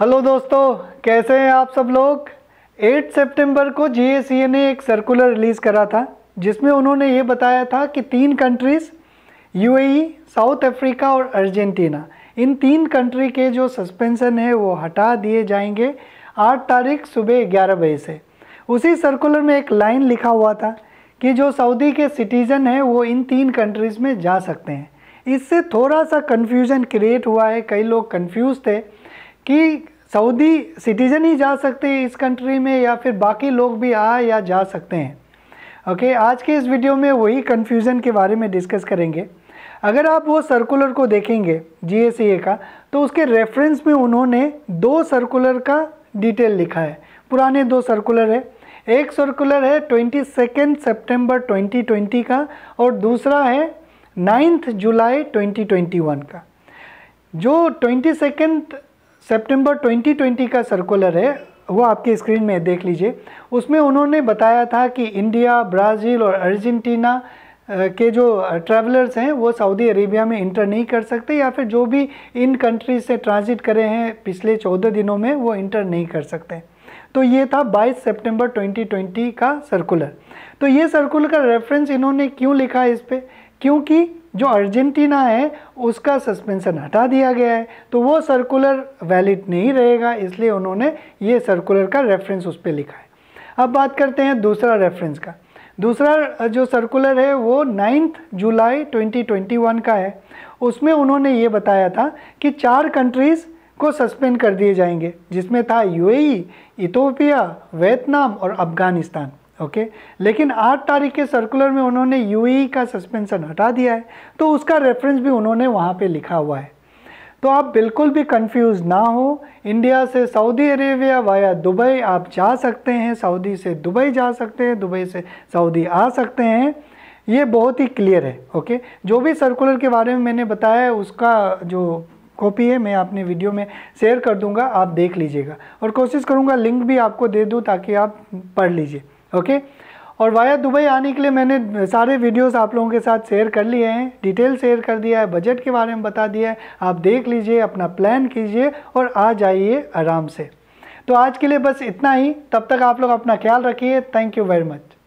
hello दोस्तों कैसे हैं आप सब लोग 8 सितंबर को जी ने एक सर्कुलर रिलीज़ करा था जिसमें उन्होंने ये बताया था कि तीन कंट्रीज़ यूएई, साउथ अफ्रीका और अर्जेंटीना इन तीन कंट्री के जो सस्पेंसन है वो हटा दिए जाएंगे 8 तारीख सुबह 11 बजे से उसी सर्कुलर में एक लाइन लिखा हुआ था कि जो सऊदी के सिटीज़न हैं वो इन तीन कंट्रीज़ में जा सकते हैं इससे थोड़ा सा कन्फ्यूज़न क्रिएट हुआ है कई लोग कन्फ्यूज़ थे कि सऊदी सिटीज़न ही जा सकते हैं इस कंट्री में या फिर बाकी लोग भी आ या जा सकते हैं ओके okay, आज के इस वीडियो में वही कन्फ्यूज़न के बारे में डिस्कस करेंगे अगर आप वो सर्कुलर को देखेंगे जी का तो उसके रेफरेंस में उन्होंने दो सर्कुलर का डिटेल लिखा है पुराने दो सर्कुलर है एक सर्कुलर है twenty second September twenty twenty का और दूसरा है नाइन्थ जुलाई ट्वेंटी ट्वेंटी वन का जो ट्वेंटी सेकेंड सितंबर 2020 का सर्कुलर है वो आपके स्क्रीन में देख लीजिए उसमें उन्होंने बताया था कि इंडिया ब्राज़ील और अर्जेंटीना के जो ट्रैवलर्स हैं वो सऊदी अरेबिया में इंटर नहीं कर सकते या फिर जो भी इन कंट्रीज से ट्रांजिट करे हैं पिछले चौदह दिनों में वो इंटर नहीं कर सकते तो ये था 22 सितंबर 2020 का सर्कुलर तो ये सर्कुलर का रेफरेंस इन्होंने क्यों लिखा है इस पर क्योंकि जो अर्जेंटीना है उसका सस्पेंसन हटा दिया गया है तो वो सर्कुलर वैलिड नहीं रहेगा इसलिए उन्होंने ये सर्कुलर का रेफरेंस उस पर लिखा है अब बात करते हैं दूसरा रेफरेंस का दूसरा जो सर्कुलर है वो नाइन्थ जुलाई 2021 का है उसमें उन्होंने ये बताया था कि चार कंट्रीज़ को सस्पेंड कर दिए जाएंगे जिसमें था यूएई, इथोपिया वियतनाम और अफ़गानिस्तान ओके लेकिन आठ तारीख के सर्कुलर में उन्होंने यूई e का सस्पेंशन हटा दिया है तो उसका रेफरेंस भी उन्होंने वहाँ पे लिखा हुआ है तो आप बिल्कुल भी कंफ्यूज ना हो इंडिया से सऊदी अरेबिया वाया दुबई आप जा सकते हैं सऊदी से दुबई जा सकते हैं दुबई से सऊदी आ सकते हैं ये बहुत ही क्लियर है ओके जो भी सर्कुलर के बारे में मैंने बताया है उसका जो कॉपी है मैं अपने वीडियो में शेयर कर दूंगा आप देख लीजिएगा और कोशिश करूंगा लिंक भी आपको दे दूं ताकि आप पढ़ लीजिए ओके और वाया दुबई आने के लिए मैंने सारे वीडियोस आप लोगों के साथ शेयर कर लिए हैं डिटेल शेयर कर दिया है बजट के बारे में बता दिया है आप देख लीजिए अपना प्लान कीजिए और आ जाइए आराम से तो आज के लिए बस इतना ही तब तक आप लोग अपना ख्याल रखिए थैंक यू वेरी मच